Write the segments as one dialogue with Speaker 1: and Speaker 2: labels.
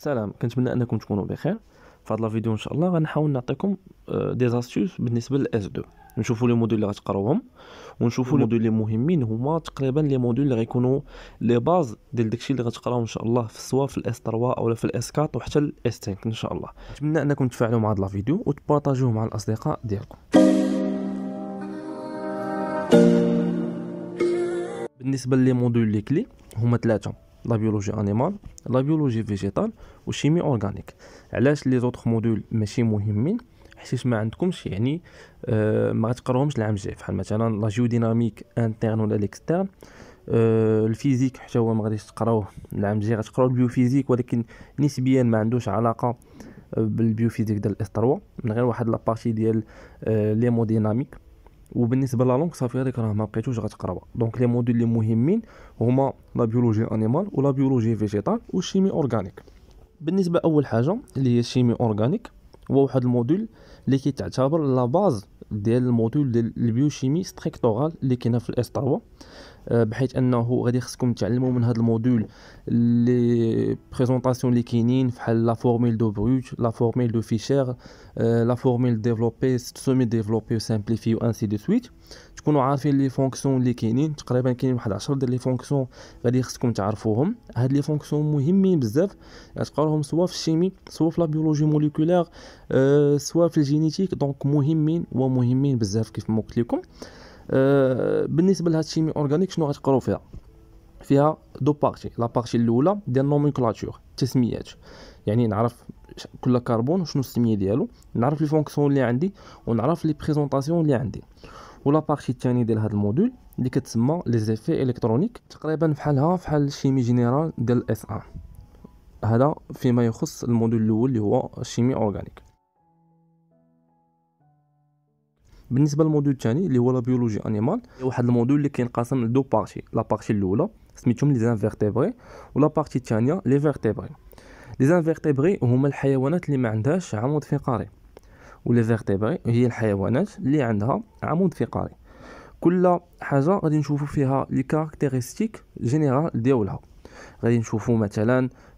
Speaker 1: سلام كنتمنى انكم تكونوا بخير في هذا الفيديو ان شاء الله غنحاول نعطيكم دي آه، زاستيوس بالنسبه للاس 2 نشوفوا لي موديل اللي غتقراوهم ونشوفوا لي موديل اللي مهمين هما تقريبا لي موديل اللي غيكونوا لي باز ديال داكشي اللي غتقراو ان شاء الله في سواء في الاس 3 اولا في الاس 4 وحتى الاس 5 ان شاء الله نتمنى انكم تفاعلوا مع هذا الفيديو وتبارطاجوه مع الاصدقاء ديالكم بالنسبه لي موديل لي كلي هما ثلاثه لا بيولوجي انيمال لا بيولوجي فيجيتال وشيمي اورغانيك علاش لي زوطخ مودول ماشي مهمين حيت ما عندكمش يعني آه، ما غتقراوهمش العام الجاي بحال مثلا لا جيوديناميك انترن ولا ليكسترن آه، الفيزيك حتى هو ما غاديش تقراوه العام الجاي غتقراو البيوفيزيك ولكن نسبيا ما عندوش علاقه آه، بالبيوفيزيك ديال الاس 3 من غير واحد بارتي ديال آه ليموديناميك وبالنسبه لا لونغ صافي هذيك راه ما بقيتوش غتقراوها دونك لي موديل اللي مهمين هما لا بيولوجي انيمال ولا بيولوجي فيجيتال والشيمي اورغانيك بالنسبه اول حاجه اللي هي الشيمي اورغانيك هو واحد الموديل اللي كيتعتبر لا باز ديال الموديول ديال البيوشيمي ستريكتورال اللي كاينه في الاس 3 آه، بحيث انه غادي خصكم تعلموا من هذا الموديول لي بريزونطاسيون اللي كاينين بحال لا فورميل دو بروت لا فورميل دو فيشير آه، لا فورميل ديفلوبي سومي ديفلوبي سامبليفي و انسي دو سويت تكونوا عارفين لي فونكسيون اللي كاينين تقريبا كاين واحد 10 ديال لي فونكسيون غادي خصكم تعرفوهم هاد لي فونكسيون مهمين بزاف تقراوهم سواء في الشيمي سواء في لا بيولوجي موليكولار آه، سواء في الجينيتيك دونك مهمين ومهمين بزاف كيف ما قلت لكم آه، بالنسبه لهاد الشيمي اورغانيك شنو غتقراو فيها فيها دو بارتي لا بارتي الاولى ديال النوميكلاتور التسميات يعني نعرف كل كربون شنو السميه ديالو نعرف لي فونكسيون اللي عندي ونعرف لي بريزونطاسيون اللي عندي ولا بارتي الثاني ديال هذا الموديول اللي كتسمى لي زيفي الكترونيك تقريبا بحالها بحال الشيمي جينيرال ديال اس ان هذا فيما يخص الموديول الاول اللي هو الشيمي اورغانيك بالنسبه للموديول الثاني اللي هو لا بيولوجي انيمال واحد الموديول اللي كينقسم لدو بارتي لا بارتي الاولى سميتهم لي زانفيرتيبري ولا بارتي الثانيه لي فيرتيبري لي زانفيرتيبري هما الحيوانات اللي ما عندهاش عمود فقري ولي فيرتيبري هي الحيوانات اللي عندها عمود فقري كل حاجه غادي نشوفوا فيها لي كاركتيرستيك جينيرال ديالها غادي نشوفوا مثلا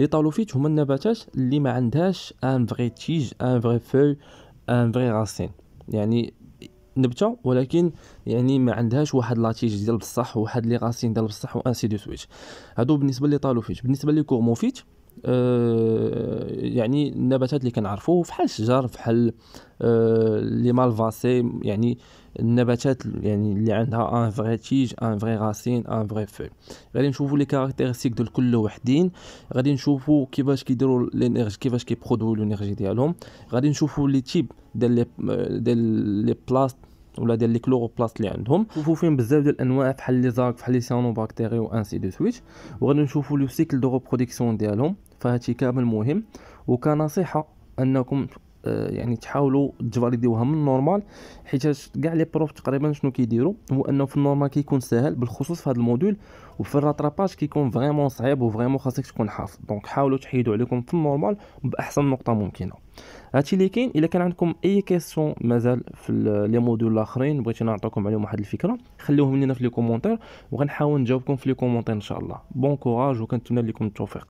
Speaker 1: لي طالوفيت هما النباتات اللي ما عندهاش ان فري تيج ان فري فوي ان فري راسين يعني نبته ولكن يعني ما عندهاش واحد لاتيج ديال بصح واحد لي غاسين ديال بصح وان سي دو سويت هادو بالنسبه لي طالوفيت بالنسبه لي كورموفيت آه، يعني النباتات اللي كنعرفوه بحال الشجر بحال آه، لي مالفاسي يعني النباتات يعني اللي عندها ان فري تيج ان فري راسين ان فري في غادي نشوفوا لي كاركتيرستيك ديال كل وحدين غادي نشوفوا كيفاش كيديروا الانرجي كيفاش كيبرودوي الانرجي ديالهم غادي نشوفوا لي تيب ديال لي ديال لي بلاست ولا ديال لي كلوروبلاست اللي عندهم نشوفوا فيهم بزاف ديال الانواع بحال لي زارك بحال لي سيانو بكتيري وانسي دو سويت وغادي نشوفوا لو سيكل دو ريبرودكسيون ديالهم فهادشي كامل مهم وكنصيحه انكم آه، يعني تحاولوا تفاليديوها من النورمال حيت كاع لي بروف تقريبا شنو كيديروا هو انه في النورمال كيكون ساهل بالخصوص في هذا الموديول وفي الراتراباج كيكون فريمون صعيب وفريمون خاصك تكون حافظ دونك حاولوا تحيدوا عليكم في النورمال باحسن نقطه ممكنه هادشي اللي كاين الا كان عندكم اي كيسيون مازال في لي موديول الاخرين بغيت نعطيكم عليهم واحد الفكره خليوهم لينا في لي كومونتير وغنحاول نجاوبكم في لي كومونتير ان شاء الله بون كوراج وكنتمنى لكم التوفيق